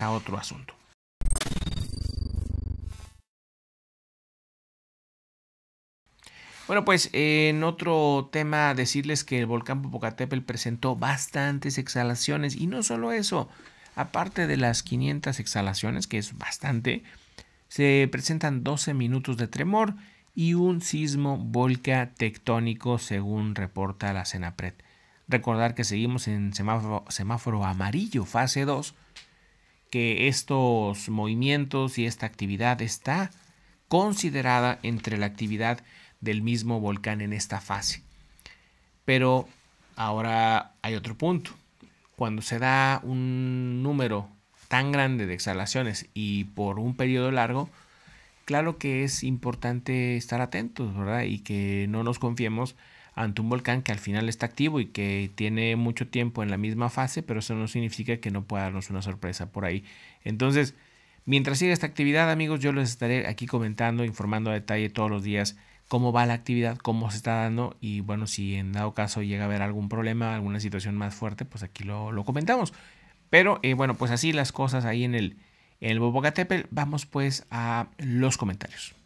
a otro asunto. Bueno, pues en otro tema decirles que el volcán Popocatépetl presentó bastantes exhalaciones y no solo eso, aparte de las 500 exhalaciones, que es bastante, se presentan 12 minutos de tremor y un sismo volca tectónico según reporta la CENAPRED. Recordar que seguimos en semáforo, semáforo amarillo fase 2 que estos movimientos y esta actividad está considerada entre la actividad del mismo volcán en esta fase. Pero ahora hay otro punto. Cuando se da un número tan grande de exhalaciones y por un periodo largo, claro que es importante estar atentos, Y que no nos confiemos ante un volcán que al final está activo y que tiene mucho tiempo en la misma fase, pero eso no significa que no pueda darnos una sorpresa por ahí. Entonces, mientras siga esta actividad, amigos, yo les estaré aquí comentando, informando a detalle todos los días cómo va la actividad, cómo se está dando y bueno, si en dado caso llega a haber algún problema, alguna situación más fuerte, pues aquí lo, comentamos. Pero eh, bueno, pues así las cosas ahí en el, en el Vamos pues a los comentarios.